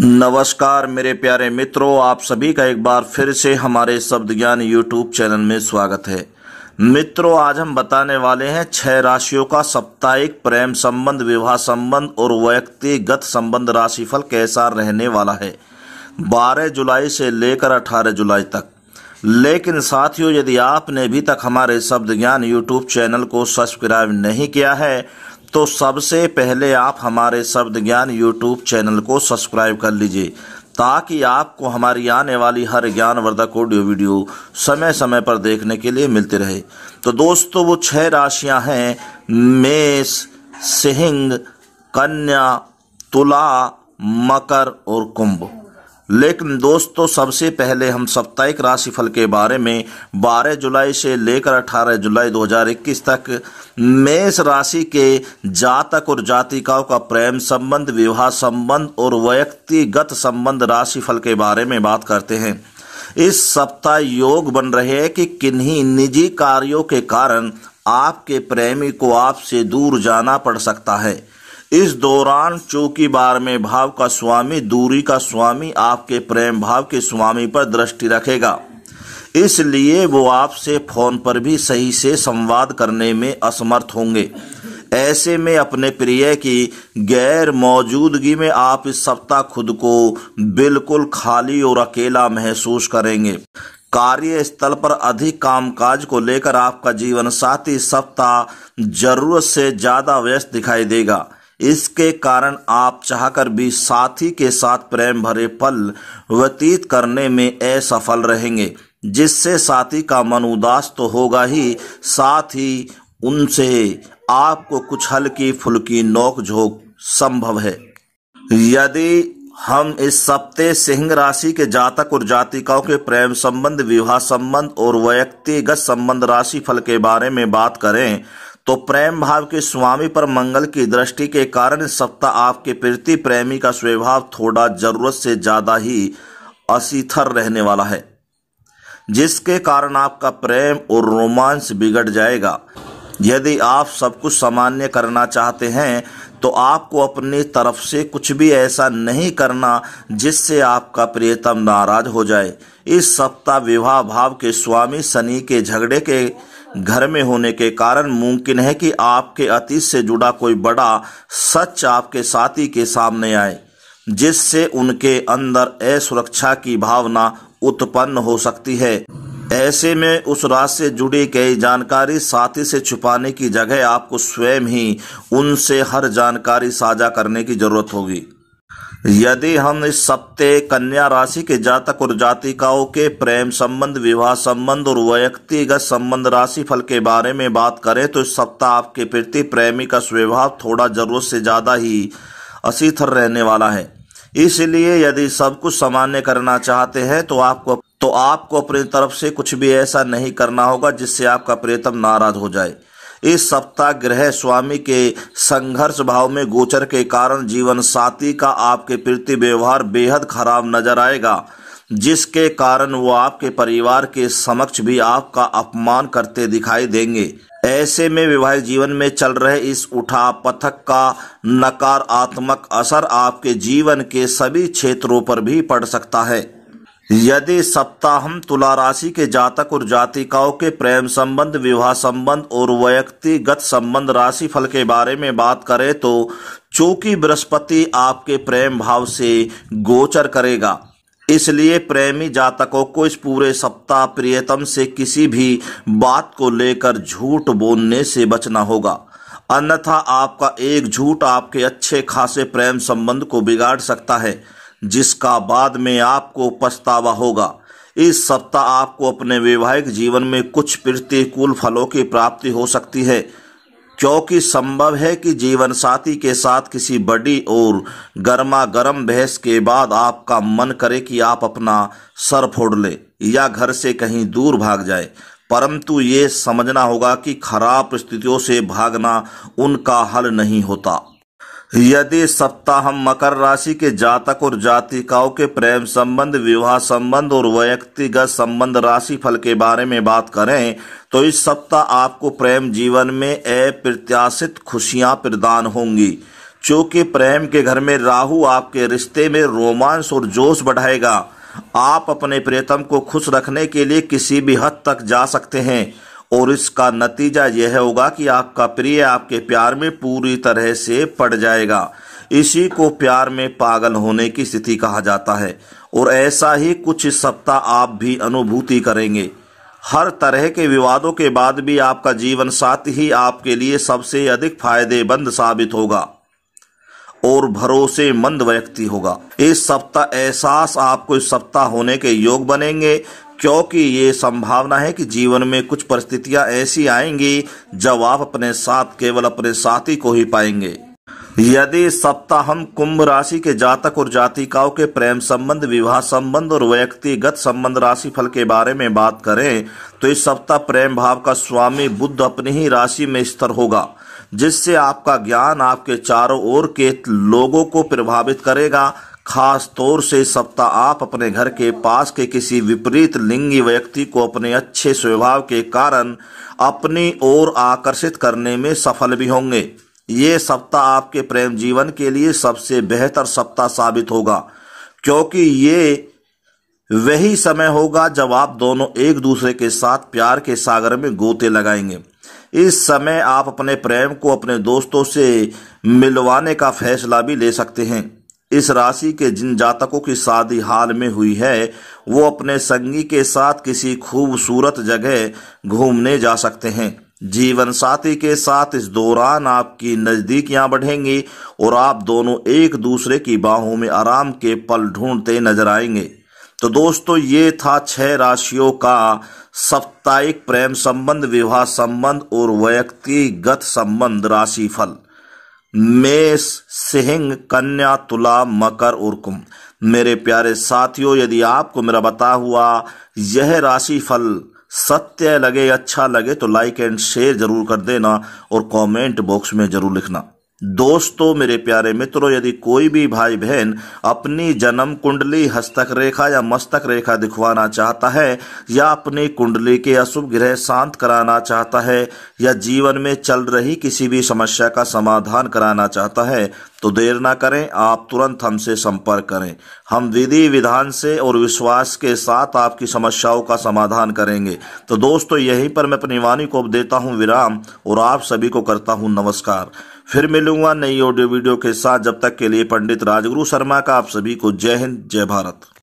नमस्कार मेरे प्यारे मित्रों आप सभी का एक बार फिर से हमारे शब्द ज्ञान यूट्यूब चैनल में स्वागत है मित्रों आज हम बताने वाले हैं छह राशियों का साप्ताहिक प्रेम संबंध विवाह संबंध और व्यक्तिगत संबंध राशिफल कैसा रहने वाला है 12 जुलाई से लेकर 18 जुलाई तक लेकिन साथियों यदि आपने अभी तक हमारे शब्द ज्ञान यूट्यूब चैनल को सब्सक्राइब नहीं किया है तो सबसे पहले आप हमारे शब्द ज्ञान यूट्यूब चैनल को सब्सक्राइब कर लीजिए ताकि आपको हमारी आने वाली हर ज्ञानवर्धक ऑडियो वीडियो समय समय पर देखने के लिए मिलते रहे तो दोस्तों वो छह राशियां हैं मेष सिंह कन्या तुला मकर और कुंभ लेकिन दोस्तों सबसे पहले हम साप्ताहिक राशिफल के बारे में 12 जुलाई से लेकर 18 जुलाई 2021 तक मेष राशि के जातक और जातिकाओं का प्रेम संबंध विवाह संबंध और व्यक्तिगत संबंध राशिफल के बारे में बात करते हैं इस सप्ताह योग बन रहे हैं कि किन्हीं निजी कार्यों के कारण आपके प्रेमी को आपसे दूर जाना पड़ सकता है इस दौरान चौकी बार में भाव का स्वामी दूरी का स्वामी आपके प्रेम भाव के स्वामी पर दृष्टि रखेगा इसलिए वो आपसे फोन पर भी सही से संवाद करने में असमर्थ होंगे ऐसे में अपने प्रिय की गैर मौजूदगी में आप इस सप्ताह खुद को बिल्कुल खाली और अकेला महसूस करेंगे कार्य स्थल पर अधिक कामकाज को लेकर आपका जीवन साथी सप्ताह जरूरत से ज़्यादा व्यस्त दिखाई देगा इसके कारण आप चाहकर भी साथी के साथ प्रेम भरे पल व्यतीत करने में असफल रहेंगे जिससे साथी का मन उदास तो होगा ही साथ ही उनसे आपको कुछ हल्की फुल्की नोकझोंक संभव है यदि हम इस सप्ते सिंह राशि के जातक और जातिकाओं के प्रेम संबंध विवाह संबंध और व्यक्तिगत संबंध राशि फल के बारे में बात करें तो प्रेम भाव के स्वामी पर मंगल की दृष्टि के कारण सप्ताह आपके प्रति प्रेमी का स्वभाव थोड़ा जरूरत से ज्यादा ही असीथर रहने वाला है जिसके कारण आपका प्रेम और रोमांस बिगड़ जाएगा यदि आप सब कुछ सामान्य करना चाहते हैं तो आपको अपनी तरफ से कुछ भी ऐसा नहीं करना जिससे आपका प्रियतम नाराज हो जाए इस सप्ताह विवाह भाव के स्वामी शनि के झगड़े के घर में होने के कारण मुमकिन है कि आपके अतीत से जुड़ा कोई बड़ा सच आपके साथी के सामने आए जिससे उनके अंदर असुरक्षा की भावना उत्पन्न हो सकती है ऐसे में उस रात से जुड़ी कई जानकारी साथी से छुपाने की जगह आपको स्वयं ही उनसे हर जानकारी साझा करने की जरूरत होगी यदि हम इस सप्ते कन्या राशि के जातक और जातिकाओं के प्रेम संबंध विवाह संबंध और व्यक्तिगत संबंध राशि फल के बारे में बात करें तो इस सप्ताह आपके प्रति प्रेमी का स्वभाव थोड़ा जरूरत से ज़्यादा ही असीथर रहने वाला है इसलिए यदि सब कुछ सामान्य करना चाहते हैं तो आपको तो आपको अपनी तरफ से कुछ भी ऐसा नहीं करना होगा जिससे आपका प्रियतम नाराज हो जाए इस सप्ताह ग्रह स्वामी के संघर्ष भाव में गोचर के कारण जीवन साथी का आपके प्रति व्यवहार बेहद खराब नजर आएगा जिसके कारण वो आपके परिवार के समक्ष भी आपका अपमान करते दिखाई देंगे ऐसे में विवाहित जीवन में चल रहे इस उठा पथक का नकारात्मक असर आपके जीवन के सभी क्षेत्रों पर भी पड़ सकता है यदि सप्ताहम तुला राशि के जातक और जातिकाओं के प्रेम संबंध विवाह संबंध और व्यक्तिगत संबंध राशि फल के बारे में बात करें तो चूंकि बृहस्पति आपके प्रेम भाव से गोचर करेगा इसलिए प्रेमी जातकों को इस पूरे सप्ताह प्रियतम से किसी भी बात को लेकर झूठ बोलने से बचना होगा अन्यथा आपका एक झूठ आपके अच्छे खासे प्रेम संबंध को बिगाड़ सकता है जिसका बाद में आपको पछतावा होगा इस सप्ताह आपको अपने वैवाहिक जीवन में कुछ प्रतिकूल फलों की प्राप्ति हो सकती है क्योंकि संभव है कि जीवन साथी के साथ किसी बड़ी और गर्मा गर्म बहस के बाद आपका मन करे कि आप अपना सर फोड़ ले या घर से कहीं दूर भाग जाए परंतु ये समझना होगा कि खराब स्थितियों से भागना उनका हल नहीं होता यदि सप्ताह मकर राशि के जातक और जातिकाओं के प्रेम संबंध विवाह संबंध और व्यक्तिगत संबंध राशि फल के बारे में बात करें तो इस सप्ताह आपको प्रेम जीवन में अप्रत्याशित खुशियां प्रदान होंगी चूंकि प्रेम के घर में राहु आपके रिश्ते में रोमांस और जोश बढ़ाएगा आप अपने प्रियतम को खुश रखने के लिए किसी भी हद तक जा सकते हैं और इसका नतीजा यह होगा कि आपका प्रिय आपके प्यार में पूरी तरह से पड़ जाएगा इसी को प्यार में पागल होने की स्थिति कहा जाता है और ऐसा ही कुछ सप्ताह आप भी अनुभूति करेंगे हर तरह के विवादों के बाद भी आपका जीवन साथी ही आपके लिए सबसे अधिक फायदेमंद साबित होगा और भरोसेमंद व्यक्ति होगा इस सप्ताह एहसास आपको इस सप्ताह होने के योग बनेंगे क्योंकि ये संभावना है कि जीवन में कुछ परिस्थितियां ऐसी आएंगी जब आप अपने साथ केवल अपने साथी को ही पाएंगे यदि सप्ताह हम कुंभ राशि के जातक और जातिकाओं के प्रेम संबंध विवाह संबंध और व्यक्तिगत संबंध राशि फल के बारे में बात करें तो इस सप्ताह प्रेम भाव का स्वामी बुद्ध अपनी ही राशि में स्तर होगा जिससे आपका ज्ञान आपके चारों ओर के लोगों को प्रभावित करेगा खास तौर से सप्ताह आप अपने घर के पास के किसी विपरीत लिंगी व्यक्ति को अपने अच्छे स्वभाव के कारण अपनी ओर आकर्षित करने में सफल भी होंगे ये सप्ताह आपके प्रेम जीवन के लिए सबसे बेहतर सप्ताह साबित होगा क्योंकि ये वही समय होगा जब आप दोनों एक दूसरे के साथ प्यार के सागर में गोते लगाएंगे इस समय आप अपने प्रेम को अपने दोस्तों से मिलवाने का फैसला भी ले सकते हैं इस राशि के जिन जातकों की शादी हाल में हुई है वो अपने संगी के साथ किसी खूबसूरत जगह घूमने जा सकते हैं जीवन साथी के साथ इस दौरान आपकी नज़दीकियां बढ़ेंगी और आप दोनों एक दूसरे की बाहों में आराम के पल ढूंढते नजर आएंगे तो दोस्तों ये था छह राशियों का साप्ताहिक प्रेम संबंध विवाह संबंध और व्यक्तिगत संबंध फल मेष सिंह कन्या तुला मकर और कुंभ मेरे प्यारे साथियों यदि आपको मेरा बता हुआ यह राशि फल सत्य लगे अच्छा लगे तो लाइक एंड शेयर जरूर कर देना और कमेंट बॉक्स में जरूर लिखना दोस्तों मेरे प्यारे मित्रों यदि कोई भी भाई बहन अपनी जन्म कुंडली हस्तक रेखा या मस्तक रेखा दिखवाना चाहता है या अपनी कुंडली के अशुभ ग्रह शांत कराना चाहता है या जीवन में चल रही किसी भी समस्या का समाधान कराना चाहता है तो देर ना करें आप तुरंत हमसे संपर्क करें हम विधि विधान से और विश्वास के साथ आपकी समस्याओं का समाधान करेंगे तो दोस्तों यहीं पर मैं अपनी वाणी को देता हूँ विराम और आप सभी को करता हूँ नमस्कार फिर मिलूंगा नई ऑडियो वीडियो के साथ जब तक के लिए पंडित राजगुरु शर्मा का आप सभी को जय हिंद जय भारत